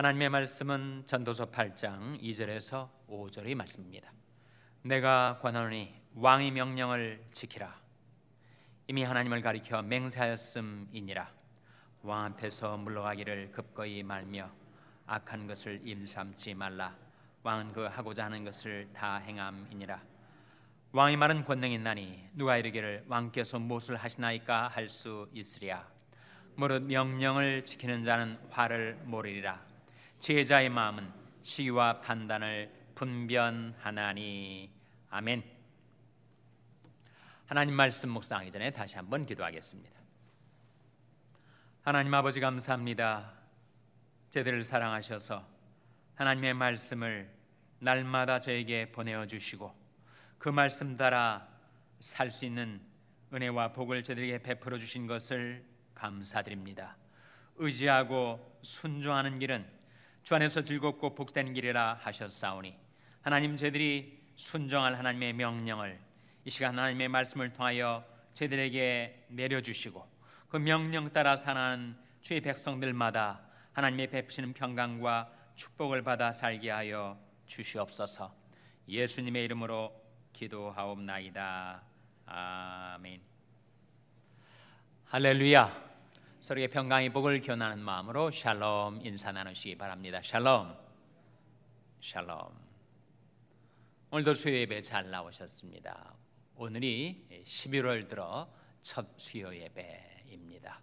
하나님의 말씀은 전도서 8장 2절에서 5절의 말씀입니다. 내가 권하노니 왕의 명령을 지키라. 이미 하나님을 가리켜 맹세하였음이니라. 왕 앞에서 물러가기를 급거이 말며 악한 것을 임삼지 말라. 왕은 그 하고자 하는 것을 다 행함이니라. 왕의 말은 권능이 있나니 누가 이르기를 왕께서 무엇을 하시나이까 할 수 있으랴. 무릇 명령을 지키는 자는 화를 모르리라. 제자의 마음은 시와 판단을 분변하나니 아멘. 하나님 말씀 묵상하기 전에 다시 한번 기도하겠습니다. 하나님 아버지 감사합니다. 제들을 사랑하셔서 하나님의 말씀을 날마다 저에게 보내어 주시고 그 말씀 따라 살 수 있는 은혜와 복을 저들에게 베풀어 주신 것을 감사드립니다. 의지하고 순종하는 길은 주 안에서 즐겁고 복된 길이라 하셨사오니 하나님 저들이 순종할 하나님의 명령을 이 시간 하나님의 말씀을 통하여 저들에게 내려주시고 그 명령 따라 사는 주의 백성들마다 하나님의 베푸시는 평강과 축복을 받아 살게 하여 주시옵소서. 예수님의 이름으로 기도하옵나이다. 아멘. 할렐루야. 서로의 평강의 복을 기원하는 마음으로 샬롬 인사 나누시기 바랍니다. 샬롬. 샬롬. 오늘도 수요 예배 잘 나오셨습니다. 오늘이 11월 들어 첫 수요 예배입니다.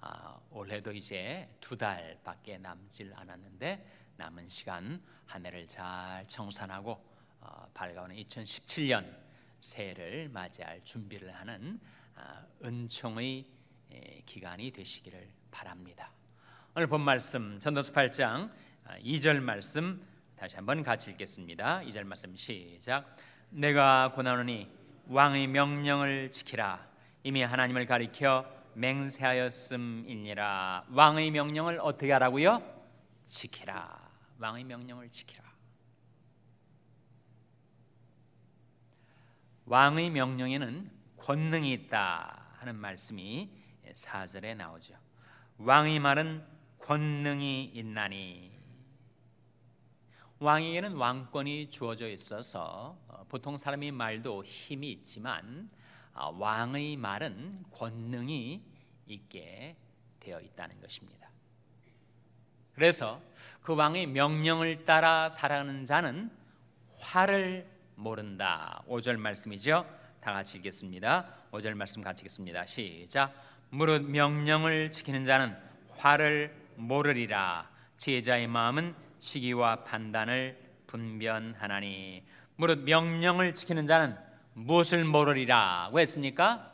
아, 올해도 이제 두 달밖에 남질 않았는데 남은 시간 한 해를 잘 청산하고 어, 밝아오 2017년 새해를 맞이할 준비를 하는 아, 은총의 예, 기간이 되시기를 바랍니다. 오늘 본 말씀 전도서 8장 2절 아, 말씀 다시 한번 같이 읽겠습니다. 2절 말씀 시작. 내가 권하노니 왕의 명령을 지키라. 이미 하나님을 가리켜 맹세하였음이니라. 왕의 명령을 어떻게 하라고요? 지키라. 왕의 명령을 지키라. 왕의 명령에는 권능이 있다 하는 말씀이 4절에 나오죠. 왕의 말은 권능이 있나니 왕에게는 왕권이 주어져 있어서 어, 보통 사람의 말도 힘이 있지만 아, 왕의 말은 권능이 있게 되어 있다는 것입니다. 그래서 그 왕의 명령을 따라 살아가는 자는 화를 모른다. 5절 말씀이죠. 다 같이 읽겠습니다. 5절 말씀 같이 읽겠습니다. 시작. 무릇 명령을 지키는 자는 화를 모르리라 제자의 마음은 시기와 판단을 분변하나니 무릇 명령을 지키는 자는 무엇을 모르리라 왜 했습니까?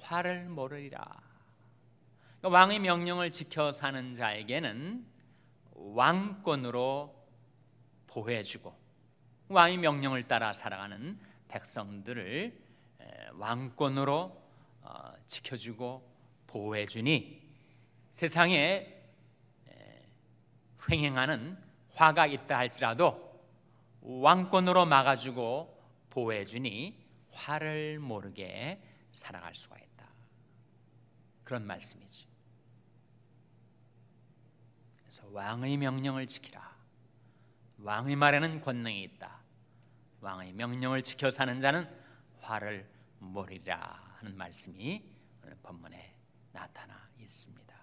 화를 모르리라 그러니까 왕의 명령을 지켜 사는 자에게는 왕권으로 보호해주고 왕의 명령을 따라 살아가는 백성들을 왕권으로 어, 지켜주고 보호해 주니 세상에 횡행하는 화가 있다 할지라도 왕권으로 막아주고 보호해 주니 화를 모르게 살아갈 수가 있다. 그런 말씀이지. 그래서 왕의 명령을 지키라. 왕의 말에는 권능이 있다. 왕의 명령을 지켜 사는 자는 화를 모리라 하는 말씀이 오늘 본문에 나타나 있습니다.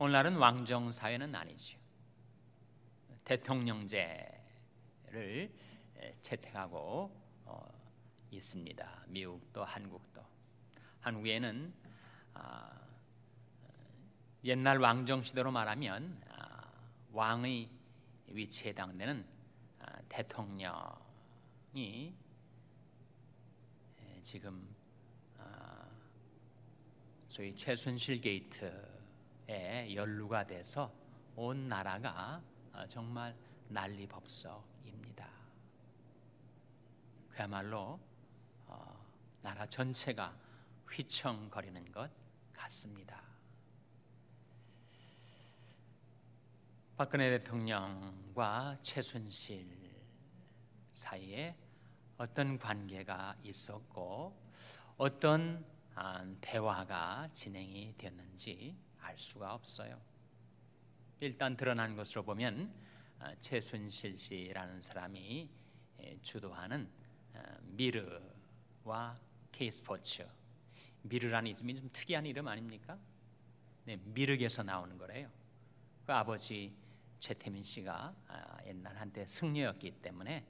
오늘날은 왕정 사회는 아니죠. 대통령제를 채택하고 어, 있습니다. 미국도 한국도 한국에는 아, 옛날 왕정 시대로 말하면 아, 왕의 위치에 해당되는 아, 대통령이 지금 소위 최순실 게이트에 연루가 돼서 온 나라가 어, 정말 난리법석입니다. 그야말로 어, 나라 전체가 휘청거리는 것 같습니다. 박근혜 대통령과 최순실 사이에 어떤 관계가 있었고 어떤 대화가 진행이 되었는지 알 수가 없어요. 일단 드러난 것으로 보면 아, 최순실 씨라는 사람이 예, 주도하는 아, 미르와 케이스포츠 미르라는 이름이 좀 특이한 이름 아닙니까? 네, 미륵에서 나오는 거래요. 그 아버지 최태민 씨가 아, 옛날 한때 승려였기 때문에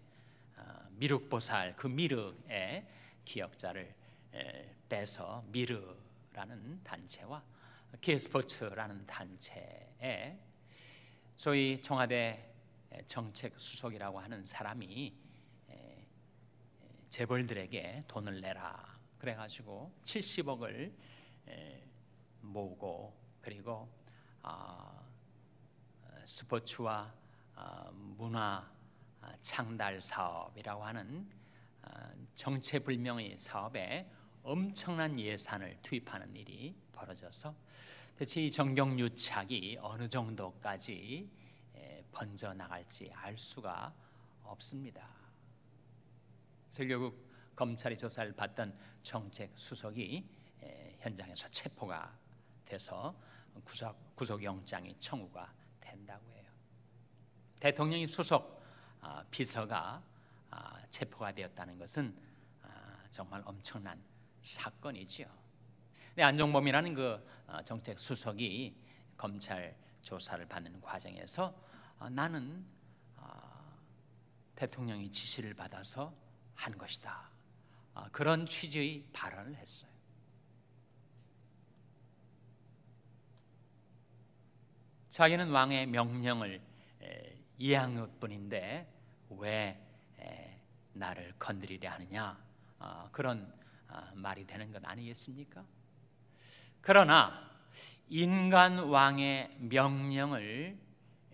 미륵보살 그 미륵의 기억자를 빼서 미르라는 단체와 k 스포츠라는 단체에 소위 청와대 정책 수석이라고 하는 사람이 재벌들에게 돈을 내라 그래가지고 70억을 모으고 그리고 아, 스포츠와 아, 문화 아, 창달 사업이라고 하는 정체불명의 사업에 엄청난 예산을 투입하는 일이 벌어져서 대체 이 정경 유착이 어느 정도까지 번져 나갈지 알 수가 없습니다. 결국 검찰이 조사를 받던 정책 수석이 현장에서 체포가 돼서 구속 구속영장이 청구가 된다고 해요. 대통령이 수석 아, 비서가 아, 체포가 되었다는 것은 아, 정말 엄청난 사건이지요. 근 안종범이라는 그 어, 정책 수석이 검찰 조사를 받는 과정에서 어, 나는 어, 대통령의 지시를 받아서 한 것이다. 그런 취지의 발언을 했어요. 자기는 왕의 명령을 이해한 것뿐인데 왜 나를 건드리려 하느냐 그런 아, 말이 되는 것 아니겠습니까? 그러나 인간 왕의 명령을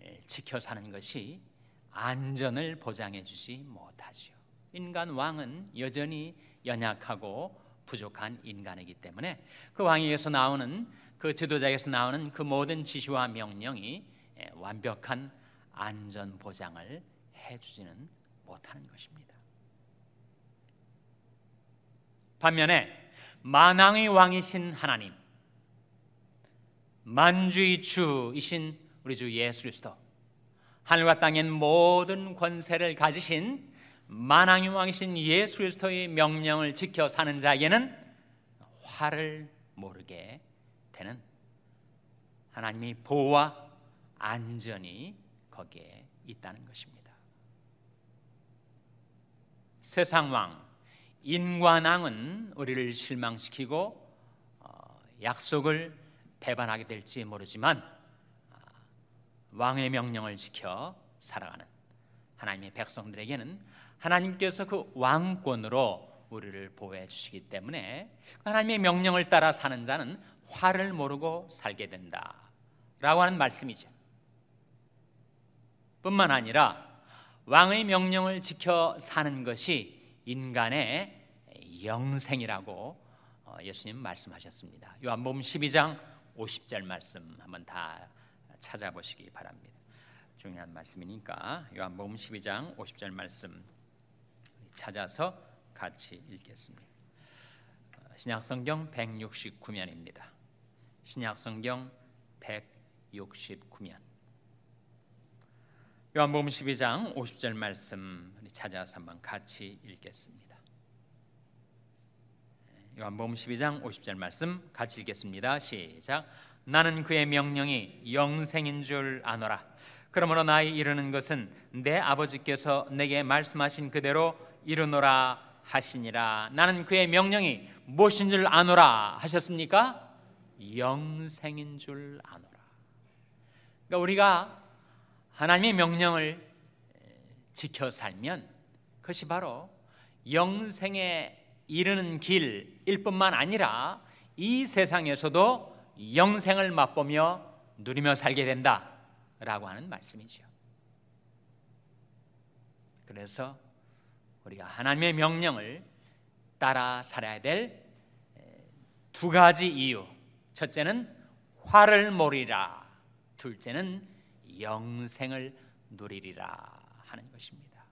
예, 지켜 사는 것이 안전을 보장해 주지 못하지요. 인간 왕은 여전히 연약하고 부족한 인간이기 때문에 그 왕에게서 나오는 그 지도자에게서 나오는 그 모든 지시와 명령이 예, 완벽한 안전 보장을 해주지는 못하는 것입니다. 반면에 만왕의 왕이신 하나님, 만주의 주이신 우리 주 예수 그리스도, 하늘과 땅인 모든 권세를 가지신 만왕의 왕이신 예수 그리스도의 명령을 지켜 사는 자에게는 화를 모르게 되는 하나님이 보호와 안전이 거기에 있다는 것입니다. 세상 왕 인과낭은 우리를 실망시키고 어, 약속을 배반하게 될지 모르지만 아, 왕의 명령을 지켜 살아가는 하나님의 백성들에게는 하나님께서 그 왕권으로 우리를 보호해 주시기 때문에 그 하나님의 명령을 따라 사는 자는 화를 모르고 살게 된다라고 하는 말씀이죠. 뿐만 아니라 왕의 명령을 지켜 사는 것이 인간의 영생이라고 어, 예수님 말씀하셨습니다. 요한복음 12장 50절 말씀 한번 다 찾아보시기 바랍니다. 중요한 말씀이니까 요한복음 12장 50절 말씀 찾아서 같이 읽겠습니다. 어, 신약성경 169면입니다. 신약성경 169면 요한복음 12장 50절 말씀 찾아서 한번 같이 읽겠습니다. 네, 요한복음 12장 50절 말씀 같이 읽겠습니다. 시작. 나는 그의 명령이 영생인 줄 아노라. 그러므로 나의 이르는 것은 내 아버지께서 내게 말씀하신 그대로 이르노라 하시니라. 나는 그의 명령이 무엇인 줄 아노라 하셨습니까? 영생인 줄 아노라. 그러니까 우리가 하나님의 명령을 지켜 살면 그것이 바로 영생에 이르는 길일 뿐만 아니라 이 세상에서도 영생을 맛보며 누리며 살게 된다라고 하는 말씀이죠. 그래서 우리가 하나님의 명령을 따라 살아야 될 두 가지 이유. 첫째는 화를 모리라. 둘째는 영생을 누리리라 하는 것입니다.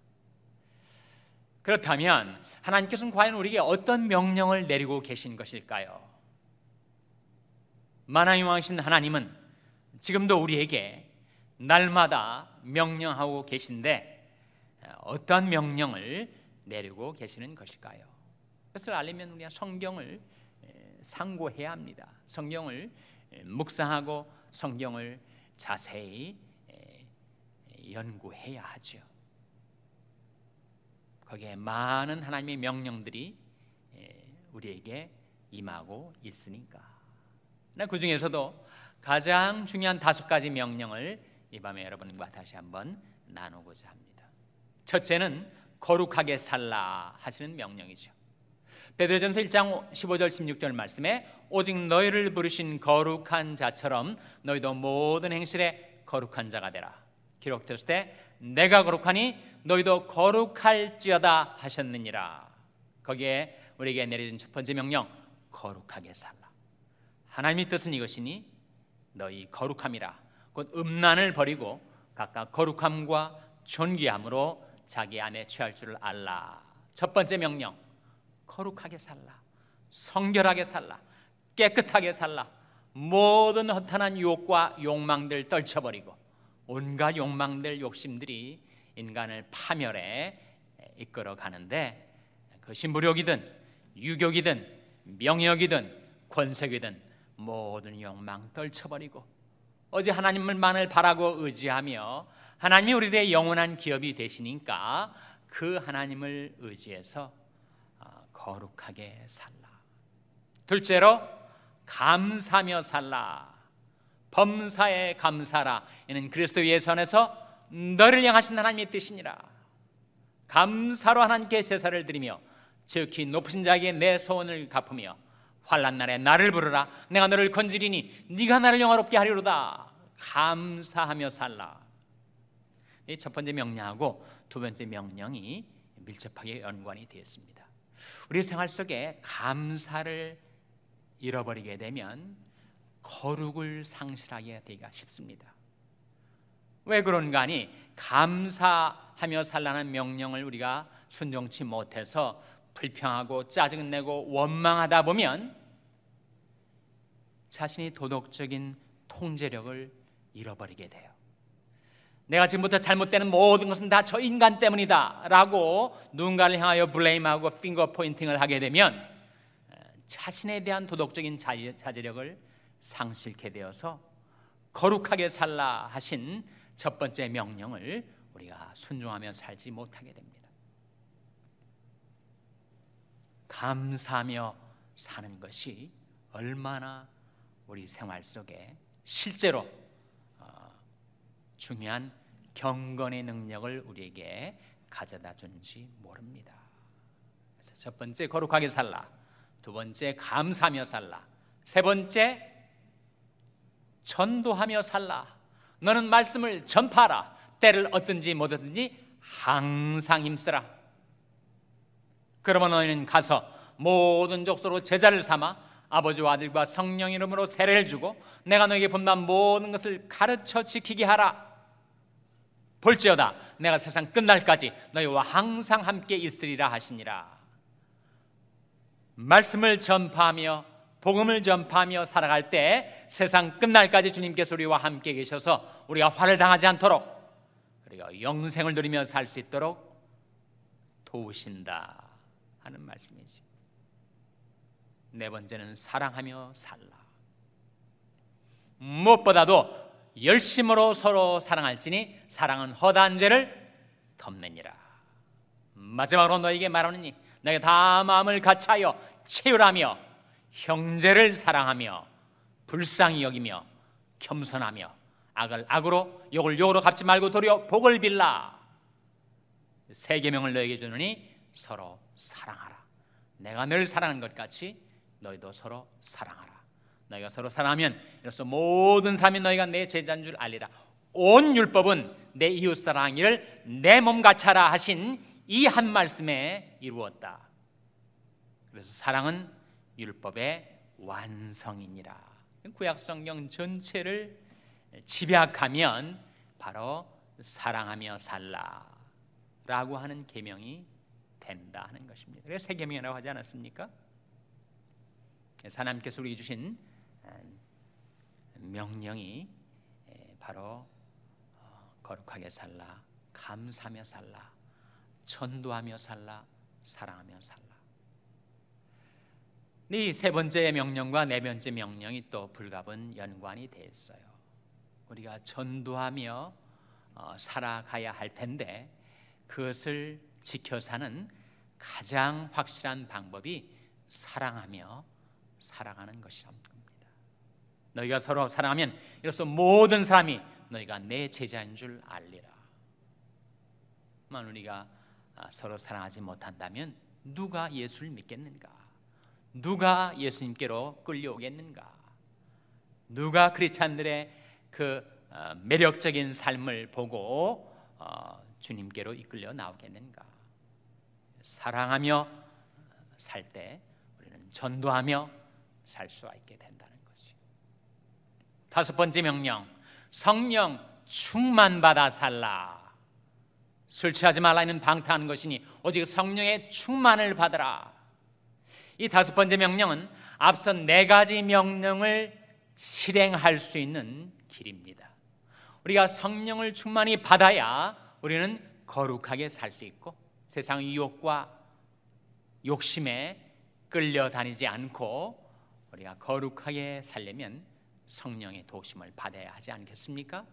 그렇다면 하나님께서는 과연 우리에게 어떤 명령을 내리고 계신 것일까요? 만왕의 왕신 하나님은 지금도 우리에게 날마다 명령하고 계신데 어떤 명령을 내리고 계시는 것일까요? 그것을 알려면 우리가 성경을 상고해야 합니다. 성경을 묵상하고 성경을 자세히 연구해야 하죠. 거기에 많은 하나님의 명령들이 예, 우리에게 임하고 있으니까. 네, 그 중에서도 가장 중요한 다섯 가지 명령을 이 밤에 여러분과 다시 한번 나누고자 합니다. 첫째는 거룩하게 살라 하시는 명령이죠. 베드로전서 1장 15절 16절 말씀에 오직 너희를 부르신 거룩한 자처럼 너희도 모든 행실에 거룩한 자가 되라. 기록되었을때 내가 거룩하니 너희도 거룩할지어다 하셨느니라. 거기에 우리에게 내려진 첫 번째 명령 거룩하게 살라. 하나님의 뜻은 이것이니 너희 거룩함이라. 곧 음란을 버리고 각각 거룩함과 존귀함으로 자기 안에 취할 줄을 알라. 첫 번째 명령 거룩하게 살라. 성결하게 살라. 깨끗하게 살라. 모든 허탄한 유혹과 욕망들 떨쳐버리고 온갖 욕망들 욕심들이 인간을 파멸에 이끌어 가는데 그것이 무력이든 유격이든 명역이든 권세이든 모든 욕망 떨쳐버리고 어제 하나님만을 바라고 의지하며 하나님이 우리들의 영원한 기업이 되시니까 그 하나님을 의지해서 아, 거룩하게 살라. 둘째로 감사며 살라. 범사에 감사라 이는 그리스도 예수 안에서 너를 향하신 하나님의 뜻이니라 감사로 하나님께 제사를 드리며 즉히 높은 자에게 내 소원을 갚으며 환란 날에 나를 부르라 내가 너를 건지리니 네가 나를 영화롭게 하리로다 감사하며 살라 이 첫 번째 명령하고 두 번째 명령이 밀접하게 연관이 되어 습니다 우리 생활 속에 감사를 잃어버리게 되면 거룩을 상실하게 되기가 쉽습니다. 왜 그런가 하니 감사하며 살라는 명령을 우리가 순종치 못해서 불평하고 짜증내고 원망하다 보면 자신이 도덕적인 통제력을 잃어버리게 돼요. 내가 지금부터 잘못되는 모든 것은 다 저 인간 때문이다 라고 누군가를 향하여 블레임하고 핑거 포인팅을 하게 되면 어, 자신에 대한 도덕적인 자제력을 상실케 되어서 거룩하게 살라 하신 첫 번째 명령을 우리가 순종하며 살지 못하게 됩니다. 감사하며 사는 것이 얼마나 우리 생활 속에 실제로 어, 중요한 경건의 능력을 우리에게 가져다 준지 모릅니다. 그래서 첫 번째 거룩하게 살라, 두 번째 감사하며 살라, 세 번째 전도하며 살라. 너는 말씀을 전파하라. 때를 얻든지 못 얻든지 항상 힘쓰라. 그러면 너희는 가서 모든 족속으로 제자를 삼아 아버지와 아들과 성령 이름으로 세례를 주고 내가 너에게 본난 모든 것을 가르쳐 지키게 하라. 볼지어다 내가 세상 끝날까지 너희와 항상 함께 있으리라 하시니라. 말씀을 전파하며 복음을 전파하며 살아갈 때 세상 끝날까지 주님께서 우리와 함께 계셔서 우리가 화를 당하지 않도록 그리고 영생을 누리며 살 수 있도록 도우신다 하는 말씀이지. 네 번째는 사랑하며 살라. 무엇보다도 열심으로 서로 사랑할지니 사랑은 허다한 죄를 덮느니라. 마지막으로 너에게 말하느니 내게 다 마음을 같이하여 채우라며 형제를 사랑하며 불쌍히 여기며 겸손하며 악을 악으로 욕을 욕으로 갚지 말고 도리어 복을 빌라 세 계명을 너에게 주느니 서로 사랑하라 내가 널 사랑한 것 같이 너희도 서로 사랑하라 너희가 서로 사랑하면 이로써 모든 사람이 너희가 내 제자인 줄 알리라 온 율법은 내 이웃 사랑이를 내 몸같이 라 하신 이 한 말씀에 이루었다 그래서 사랑은 율법의 완성이니라. 구약 성경 전체를 집약하면 바로 사랑하며 살라라고 하는 계명이 된다 하는 것입니다. 그래서 세 계명이라고 하지 않았습니까? 하나님께서 우리 주신 어, 명령이 바로 어, 거룩하게 살라, 감사하며 살라, 전도하며 살라, 사랑하며 살라. 이세 번째 명령과 네 번째 명령이 또 불가분 연관이 됐어요 우리가 전도하며 어, 살아가야 할 텐데 그것을 지켜 사는 가장 확실한 방법이 사랑하며 살아가는 것이란 니다 너희가 서로 사랑하면 이로써 모든 사람이 너희가 내 제자인 줄 알리라. 만 우리가 아, 서로 사랑하지 못한다면 누가 예수를 믿겠는가? 누가 예수님께로 끌려오겠는가? 누가 크리스찬들의 그 어, 매력적인 삶을 보고 어, 주님께로 이끌려 나오겠는가? 사랑하며 살 때 우리는 전도하며 살 수가 있게 된다는 것이. 다섯 번째 명령, 성령 충만 받아 살라. 술 취하지 말라 이는 방탕한 것이니 오직 성령의 충만을 받으라. 이 다섯 번째 명령은 앞선 네 가지 명령을 실행할 수 있는 길입니다. 우리가 성령을 충만히 받아야 우리는 거룩하게 살 수 있고 세상 유혹과 욕심에 끌려다니지 않고 우리가 거룩하게 살려면 성령의 도심을 받아야 하지 않겠습니까?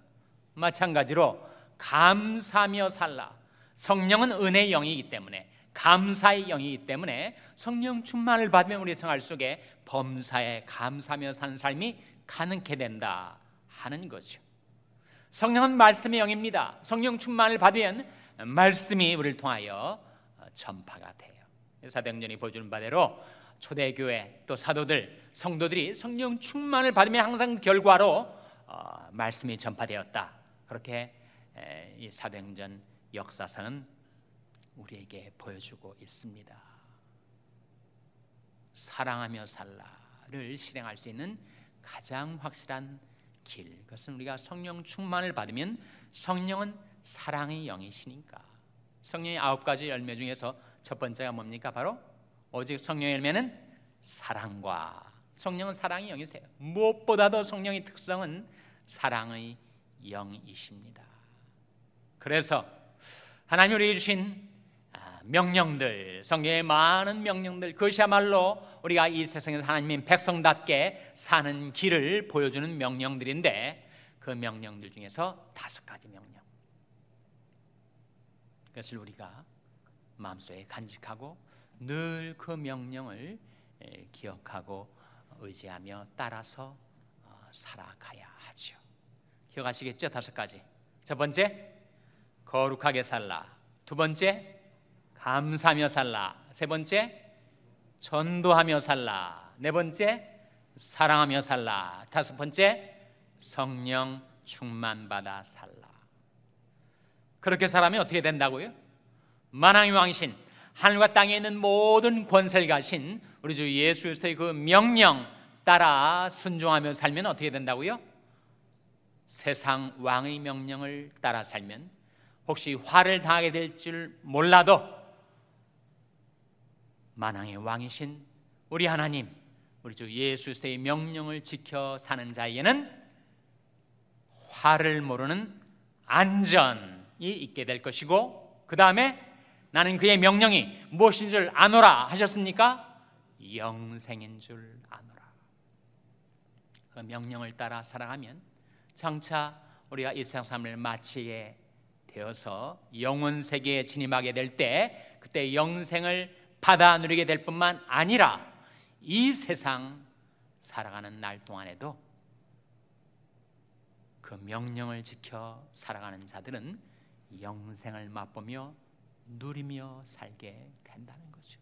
마찬가지로 감사하며 살라. 성령은 은혜의 영이기 때문에 감사의 영이기 때문에 성령 충만을 받으면 우리 생활 속에 범사에 감사하며 사는 삶이 가능케 된다 하는 거죠. 성령은 말씀의 영입니다. 성령 충만을 받으면 말씀이 우리를 통하여 어, 전파가 돼요. 사도행전이 보여주는 바대로 초대교회 또 사도들 성도들이 성령 충만을 받으면 항상 결과로 어, 말씀이 전파되었다. 그렇게 에, 이 사도행전 역사서는 우리에게 보여주고 있습니다. 사랑하며 살라를 실행할 수 있는 가장 확실한 길. 그것은 우리가 성령 충만을 받으면 성령은 사랑의 영이시니까. 성령의 아홉 가지 열매 중에서 첫 번째가 뭡니까? 바로 오직 성령의 열매는 사랑과 성령은 사랑의 영이세요. 무엇보다도 성령의 특성은 사랑의 영이십니다. 그래서 하나님 우리에게 주신 명령들, 성경의 많은 명령들, 그것이야말로 우리가 이 세상에서 하나님의 백성답게 사는 길을 보여주는 명령들인데 그 명령들 중에서 다섯 가지 명령. 그것을 우리가 마음속에 간직하고 늘 그 명령을 기억하고 의지하며 따라서 어, 살아가야 하죠. 기억하시겠죠? 다섯 가지. 첫 번째, 거룩하게 살라. 두 번째, 감사하며 살라. 세 번째, 전도하며 살라. 네 번째, 사랑하며 살라. 다섯 번째, 성령 충만받아 살라. 그렇게 살면 어떻게 된다고요? 만왕의 왕신, 이 하늘과 땅에 있는 모든 권세를 가신 우리 주 예수 그리스도의 그 명령 따라 순종하며 살면 어떻게 된다고요? 세상 왕의 명령을 따라 살면 혹시 화를 당하게 될 줄 몰라도 만왕의 왕이신 우리 하나님 우리 주 예수 그리스도의 명령을 지켜 사는 자에게는 화를 모르는 안전이 있게 될 것이고 그 다음에 나는 그의 명령이 무엇인 줄 아노라 하셨습니까? 영생인 줄 아노라. 그 명령을 따라 살아가면 장차 우리가 일상 삶을 마치게 되어서 영원 세계에 진입하게 될 때 그때 영생을 받아 누리게 될 뿐만 아니라 이 세상 살아가는 날 동안에도 그 명령을 지켜 살아가는 자들은 영생을 맛보며 누리며 살게 된다는 거죠.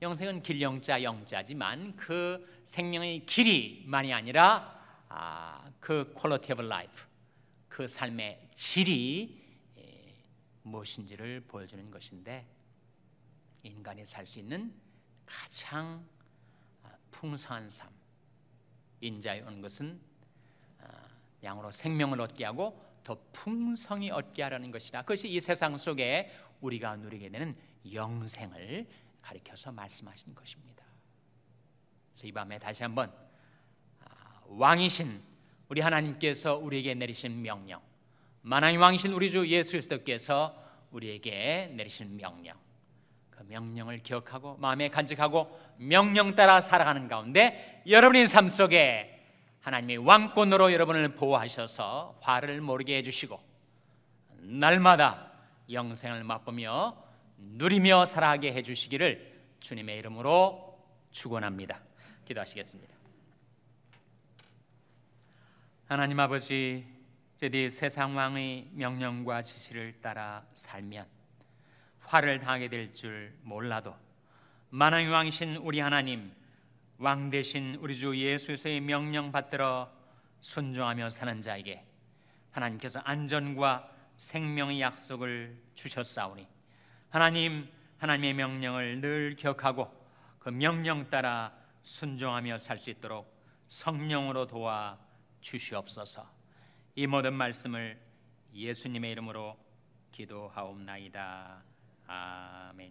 영생은 길 영자 영자지만 그 생명의 길이만이 아니라 아, 그 퀄리티 오브 라이프 그 삶의 질이 예, 무엇인지를 보여주는 것인데 인간이 살 수 있는 가장 아, 풍성한 삶 인자에 온 것은 아, 양으로 생명을 얻게 하고 더 풍성히 얻게 하라는 것이라 그것이 이 세상 속에 우리가 누리게 되는 영생을 가리켜서 말씀하신 것입니다 그래서 이 밤에 다시 한번 아, 왕이신 우리 하나님께서 우리에게 내리신 명령 만왕의 왕이신 우리 주 예수 그리스도께서 우리에게 내리신 명령 그 명령을 기억하고 마음에 간직하고 명령 따라 살아가는 가운데 여러분의 삶 속에 하나님이 왕권으로 여러분을 보호하셔서 화를 모르게 해주시고 날마다 영생을 맛보며 누리며 살아가게 해주시기를 주님의 이름으로 축원합니다. 기도하시겠습니다. 하나님 아버지, 저희 네 세상 왕의 명령과 지시를 따라 살면 화를 당하게 될 줄 몰라도 만왕의 왕신 우리 하나님 왕 대신 우리 주 예수의 명령 받들어 순종하며 사는 자에게 하나님께서 안전과 생명의 약속을 주셨사오니 하나님 하나님의 명령을 늘 기억하고 그 명령 따라 순종하며 살 수 있도록 성령으로 도와 주시옵소서. 이 모든 말씀을 예수님의 이름으로 기도하옵나이다. 阿门。